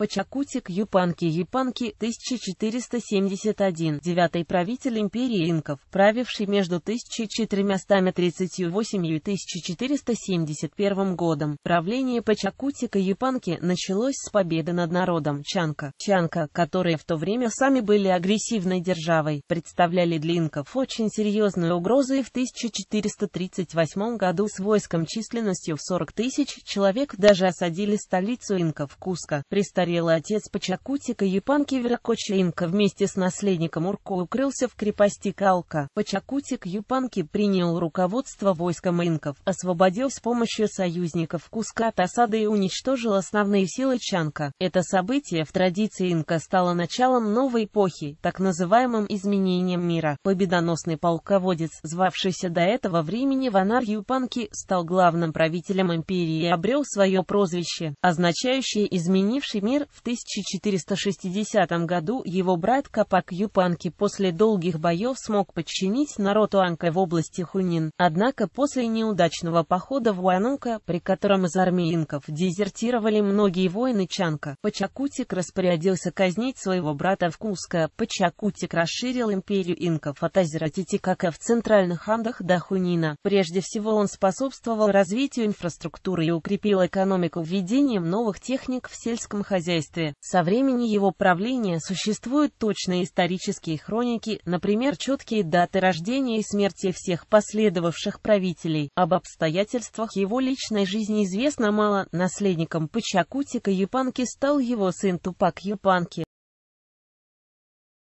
Пачакутик Юпанки Юпанки 1471 девятый правитель империи инков, правивший между 1438 и 1471 годом. Правление Пачакутика Юпанки началось с победы над народом Чанка. Чанка, которые в то время сами были агрессивной державой, представляли для инков очень серьезную угрозу и в 1438 году с войском численностью в 40 тысяч человек даже осадили столицу инков Куска. При говорил отец Пачакутика Япанки Веракочлинка вместе с наследником Урко укрылся в крепости Калка. Пачакутик Юпанки принял руководство войском инков, освободил с помощью союзников Куска от осады и уничтожил основные силы Чанка. Это событие в традиции инка стало началом новой эпохи, так называемым изменением мира. Победоносный полководец, звавшийся до этого времени Ванар Юпанки, стал главным правителем империи и обрел свое прозвище, означающее «изменивший мир» Например, в 1460 году его брат Капак Юпанки после долгих боев смог подчинить народ Уанка в области Хунин. Однако после неудачного похода в Уанука, при котором из армии инков дезертировали многие воины Чанка, Пачакутик распорядился казнить своего брата в Куско. Пачакутик расширил империю инков от озера Титикака в центральных Андах до Хунина. Прежде всего он способствовал развитию инфраструктуры и укрепил экономику введением новых техник в сельском хозяйстве хозяйстве. Со времени его правления существуют точные исторические хроники, например, четкие даты рождения и смерти всех последовавших правителей. Об обстоятельствах его личной жизни известно мало. Наследником Пачакутика Юпанки стал его сын Тупак Юпанки.